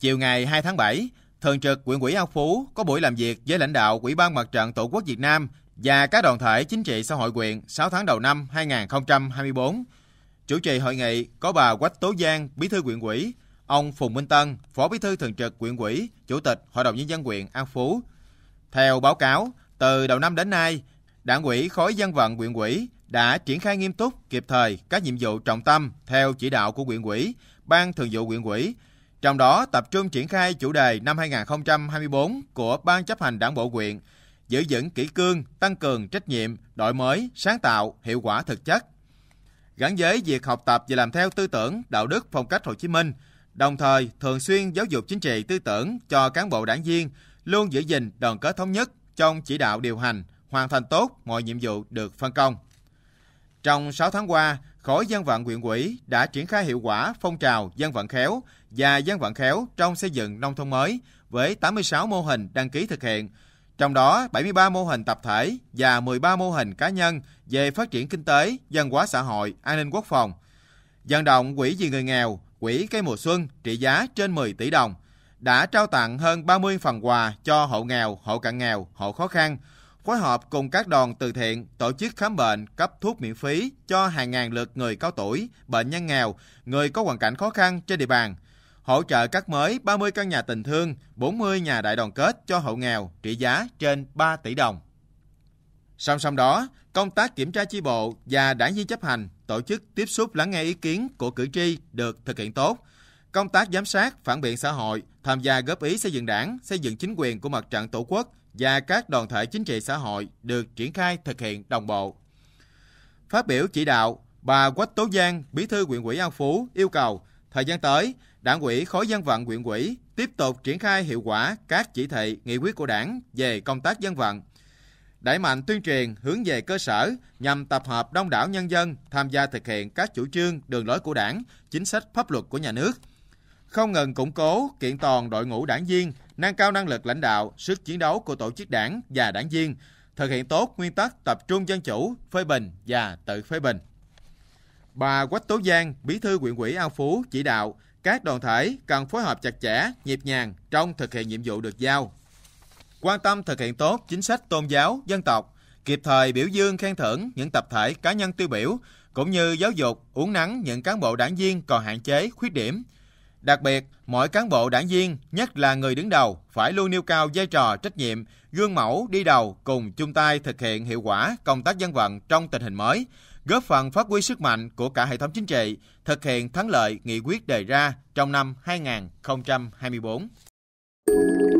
Chiều ngày 2 tháng 7, Thường trực Quyện ủy An Phú có buổi làm việc với lãnh đạo Ủy ban Mặt trận Tổ quốc Việt Nam và các đoàn thể chính trị xã hội quyện 6 tháng đầu năm 2024. Chủ trì hội nghị có bà Quách Tố Giang, Bí thư quyện ủy, ông Phùng Minh Tân, Phó Bí thư Thường trực quyện ủy, Chủ tịch Hội đồng nhân dân quyện An Phú. Theo báo cáo, từ đầu năm đến nay, Đảng ủy khối dân vận quyện ủy đã triển khai nghiêm túc, kịp thời các nhiệm vụ trọng tâm theo chỉ đạo của quyện ủy, Ban Thường vụ quyện ủy trong đó tập trung triển khai chủ đề năm 2024 của Ban chấp hành Đảng bộ quyện, giữ vững kỷ cương, tăng cường trách nhiệm, đổi mới, sáng tạo, hiệu quả thực chất. Gắn với việc học tập và làm theo tư tưởng, đạo đức, phong cách Hồ Chí Minh, đồng thời thường xuyên giáo dục chính trị tư tưởng cho cán bộ đảng viên, luôn giữ gìn đoàn kết thống nhất trong chỉ đạo điều hành, hoàn thành tốt mọi nhiệm vụ được phân công. Trong 6 tháng qua, khối dân vận huyện ủy đã triển khai hiệu quả phong trào dân vận khéo và dân vận khéo trong xây dựng nông thôn mới với 86 mô hình đăng ký thực hiện, trong đó 73 mô hình tập thể và 13 mô hình cá nhân về phát triển kinh tế, dân hóa xã hội, an ninh quốc phòng. Dân động quỹ vì người nghèo, quỹ cây mùa xuân trị giá trên 10 tỷ đồng đã trao tặng hơn 30 phần quà cho hộ nghèo, hộ cận nghèo, hộ khó khăn – phối hợp cùng các đoàn từ thiện tổ chức khám bệnh, cấp thuốc miễn phí cho hàng ngàn lượt người cao tuổi, bệnh nhân nghèo, người có hoàn cảnh khó khăn trên địa bàn. Hỗ trợ các mới 30 căn nhà tình thương, 40 nhà đại đoàn kết cho hộ nghèo trị giá trên 3 tỷ đồng. Song song đó, công tác kiểm tra chi bộ và đảng viên chấp hành tổ chức tiếp xúc lắng nghe ý kiến của cử tri được thực hiện tốt – Công tác giám sát, phản biện xã hội, tham gia góp ý xây dựng đảng, xây dựng chính quyền của mặt trận tổ quốc và các đoàn thể chính trị xã hội được triển khai thực hiện đồng bộ. Phát biểu chỉ đạo, bà Quách Tố Giang, bí thư huyện ủy An Phú yêu cầu thời gian tới, đảng ủy khối dân vận huyện ủy tiếp tục triển khai hiệu quả các chỉ thị, nghị quyết của đảng về công tác dân vận, đẩy mạnh tuyên truyền hướng về cơ sở nhằm tập hợp đông đảo nhân dân tham gia thực hiện các chủ trương, đường lối của đảng, chính sách pháp luật của nhà nước – không ngừng củng cố, kiện toàn đội ngũ đảng viên, nâng cao năng lực lãnh đạo, sức chiến đấu của tổ chức đảng và đảng viên, thực hiện tốt nguyên tắc tập trung dân chủ, phê bình và tự phê bình. Bà Quách Tố Giang, Bí thư huyện ủy An Phú chỉ đạo các đoàn thể cần phối hợp chặt chẽ, nhịp nhàng trong thực hiện nhiệm vụ được giao. Quan tâm thực hiện tốt chính sách tôn giáo, dân tộc, kịp thời biểu dương khen thưởng những tập thể cá nhân tiêu biểu, cũng như giáo dục, uống nắng những cán bộ đảng viên còn hạn chế, khuyết điểm – Đặc biệt, mỗi cán bộ đảng viên, nhất là người đứng đầu, phải luôn nêu cao vai trò trách nhiệm, gương mẫu đi đầu cùng chung tay thực hiện hiệu quả công tác dân vận trong tình hình mới, góp phần phát huy sức mạnh của cả hệ thống chính trị, thực hiện thắng lợi nghị quyết đề ra trong năm 2024.